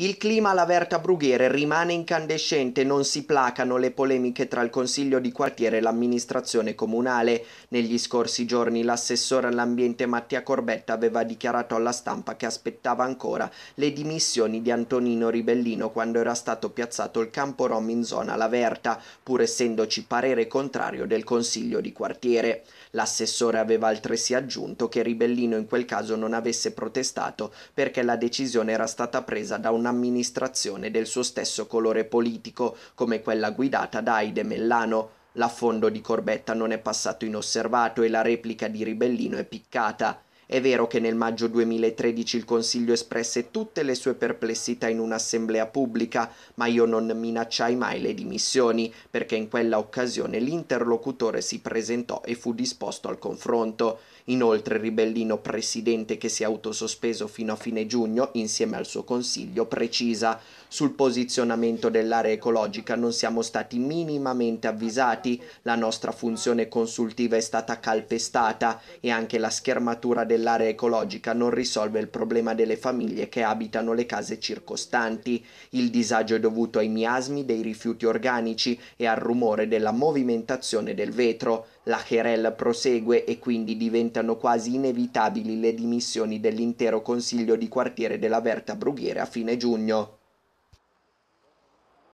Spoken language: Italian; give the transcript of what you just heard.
Il clima alla Verta Brughiere rimane incandescente, non si placano le polemiche tra il Consiglio di quartiere e l'amministrazione comunale. Negli scorsi giorni l'assessore all'ambiente Mattia Corbetta aveva dichiarato alla stampa che aspettava ancora le dimissioni di Antonino Ribellino quando era stato piazzato il campo rom in zona La Verta, pur essendoci parere contrario del Consiglio di quartiere. L'assessore aveva altresì aggiunto che Ribellino in quel caso non avesse protestato perché la decisione era stata presa da una un'amministrazione del suo stesso colore politico, come quella guidata da Aide Mellano. L'affondo di Corbetta non è passato inosservato e la replica di Ribellino è piccata. È vero che nel maggio 2013 il Consiglio espresse tutte le sue perplessità in un'assemblea pubblica, ma io non minacciai mai le dimissioni, perché in quella occasione l'interlocutore si presentò e fu disposto al confronto. Inoltre Ribellino, presidente che si è autosospeso fino a fine giugno, insieme al suo consiglio, precisa sul posizionamento dell'area ecologica non siamo stati minimamente avvisati, la nostra funzione consultiva è stata calpestata e anche la schermatura del dell'area ecologica non risolve il problema delle famiglie che abitano le case circostanti. Il disagio è dovuto ai miasmi dei rifiuti organici e al rumore della movimentazione del vetro. La querel prosegue e quindi diventano quasi inevitabili le dimissioni dell'intero consiglio di quartiere della Verta Brughiera a fine giugno.